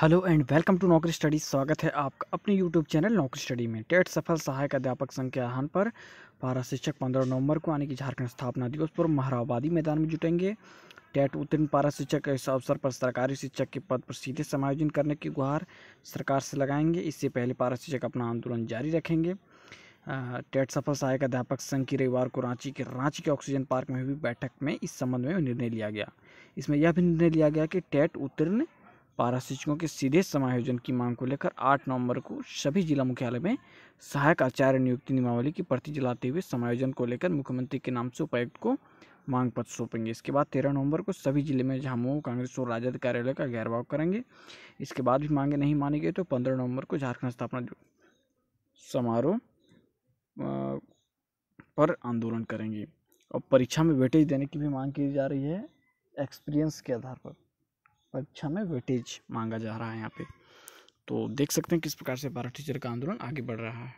hello and welcome to Naukri study स्वागत है आपका अपने यूट्यूब चैनल नौकरी स्टडी में टेट सफल सहायक अध्यापक संघ के आह्वान पर पारा शिक्षक पंद्रह नवंबर को आने की झारखंड स्थापना दिवस पर महराबादी मैदान में जुटेंगे टेट उत्तीर्ण पारा शिक्षक इस अवसर पर सरकारी शिक्षक के पद पर सीधे समायोजन करने की गुहार सरकार से लगाएंगे इससे पहले पारा शिक्षक अपना आंदोलन जारी रखेंगे टेट सफल सहायक अध्यापक संघ की रविवार को रांची के रांची के ऑक्सीजन पार्क में हुई बैठक में इस संबंध में निर्णय लिया गया इसमें यह भी निर्णय लिया गया कि टेट उत्तीर्ण पारा शिक्षकों के सीधे समायोजन की मांग को लेकर 8 नवंबर को सभी जिला मुख्यालय में सहायक आचार्य नियुक्ति नियमावली की प्रति जलाते हुए समायोजन को लेकर मुख्यमंत्री के नाम से उपायुक्त को मांग पत्र सौंपेंगे इसके बाद तेरह नवंबर को सभी जिले में झामुमो कांग्रेस और राजद कार्यालय का घेरवाव करेंगे इसके बाद भी मांगे नहीं मानी गई तो पंद्रह नवम्बर को झारखंड स्थापना समारोह पर आंदोलन करेंगे और परीक्षा में वेटेज देने की भी मांग की जा रही है एक्सपीरियंस के आधार पर परीक्षा अच्छा में वेटेज मांगा जा रहा है यहाँ पे तो देख सकते हैं किस प्रकार से भारत टीचर का आंदोलन आगे बढ़ रहा है